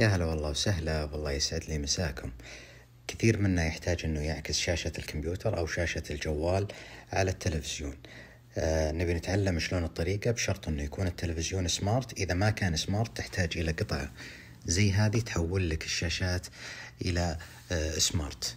يا هلا والله وسهلا والله يسعد لي مساكم كثير منا يحتاج انه يعكس شاشة الكمبيوتر او شاشة الجوال على التلفزيون آه نبي نتعلم شلون الطريقة بشرط انه يكون التلفزيون سمارت اذا ما كان سمارت تحتاج الى قطعة زي هذه تحول لك الشاشات الى آه سمارت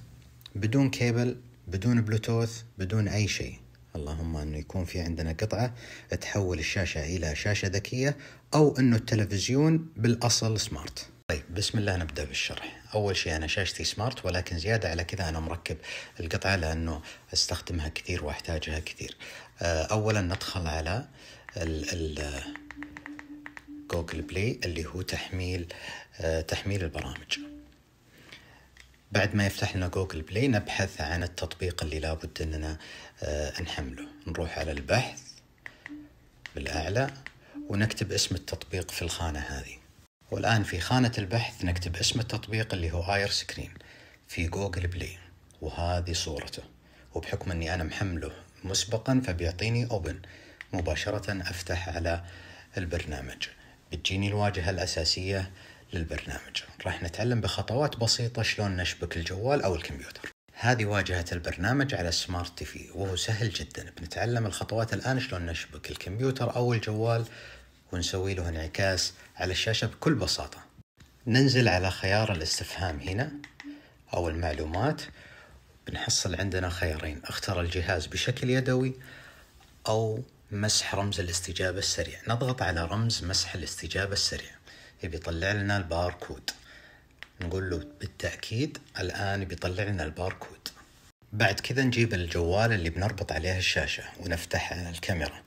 بدون كيبل بدون بلوتوث بدون اي شيء اللهم انه يكون في عندنا قطعه تحول الشاشه الى شاشه ذكيه او انه التلفزيون بالاصل سمارت طيب بسم الله نبدأ بالشرح أول شيء أنا شاشتي سمارت ولكن زيادة على كذا أنا مركب القطعة لأنه أستخدمها كثير وأحتاجها كثير آه، أولا ندخل على ال ال جوجل بلاي اللي هو تحميل آه، تحميل البرامج بعد ما يفتح لنا جوجل بلاي نبحث عن التطبيق اللي لابد أننا آه، نحمله نروح على البحث بالأعلى ونكتب اسم التطبيق في الخانة هذه والآن في خانة البحث نكتب اسم التطبيق اللي هو اير سكرين في جوجل بلاي وهذه صورته وبحكم اني انا محمله مسبقا فبيعطيني اوبن مباشرة افتح على البرنامج بتجيني الواجهة الاساسية للبرنامج راح نتعلم بخطوات بسيطة شلون نشبك الجوال او الكمبيوتر هذه واجهة البرنامج على السمارت تي في وهو سهل جدا بنتعلم الخطوات الآن شلون نشبك الكمبيوتر أو الجوال ونسوي له انعكاس على الشاشة بكل بساطة ننزل على خيار الاستفهام هنا أو المعلومات بنحصل عندنا خيارين اختر الجهاز بشكل يدوي أو مسح رمز الاستجابة السريع نضغط على رمز مسح الاستجابة السريع يبي يطلع لنا الباركود نقول له بالتأكيد الآن بيطلع لنا الباركود بعد كذا نجيب الجوال اللي بنربط عليه الشاشة ونفتح الكاميرا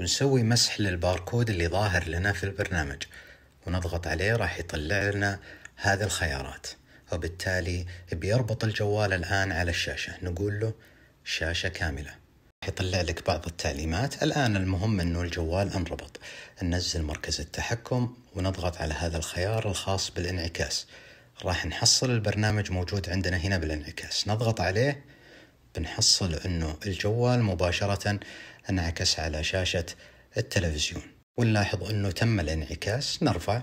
ونسوي مسح للباركود اللي ظاهر لنا في البرنامج ونضغط عليه راح يطلع لنا هذه الخيارات وبالتالي بيربط الجوال الآن على الشاشة نقول له شاشة كاملة يطلع لك بعض التعليمات الآن المهم أنه الجوال انربط ننزل مركز التحكم ونضغط على هذا الخيار الخاص بالانعكاس راح نحصل البرنامج موجود عندنا هنا بالانعكاس نضغط عليه بنحصل انه الجوال مباشرة انعكس على شاشة التلفزيون ونلاحظ انه تم الانعكاس نرفع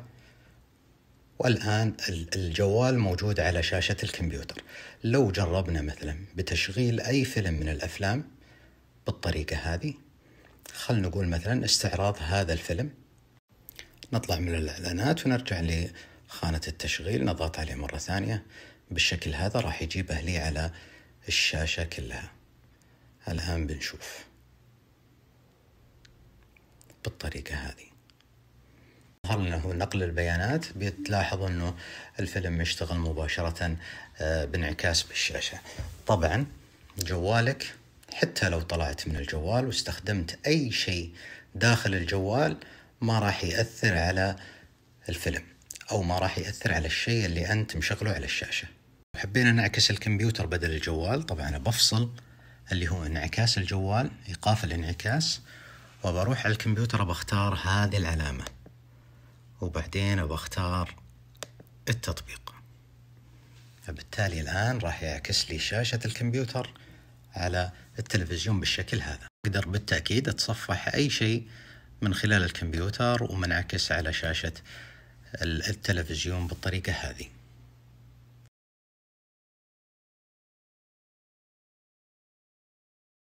والآن الجوال موجود على شاشة الكمبيوتر لو جربنا مثلا بتشغيل أي فيلم من الأفلام بالطريقة هذه خلنا نقول مثلا استعراض هذا الفيلم نطلع من الإعلانات ونرجع لخانة التشغيل نضغط عليه مرة ثانية بالشكل هذا راح يجيبه لي على الشاشة كلها الآن بنشوف بالطريقة هذه ظهر لنا هو نقل البيانات بتلاحظ انه الفيلم يشتغل مباشرة آه، بانعكاس بالشاشة طبعا جوالك حتى لو طلعت من الجوال واستخدمت اي شيء داخل الجوال ما راح يأثر على الفيلم او ما راح يأثر على الشيء اللي انت مشغله على الشاشة حبينا نعكس الكمبيوتر بدل الجوال طبعا بفصل اللي هو انعكاس الجوال ايقاف الانعكاس وبروح على الكمبيوتر بختار هذه العلامة وبعدين بختار التطبيق فبالتالي الآن راح يعكس لي شاشة الكمبيوتر على التلفزيون بالشكل هذا أقدر بالتأكيد أتصفح أي شيء من خلال الكمبيوتر ومنعكس على شاشة التلفزيون بالطريقة هذه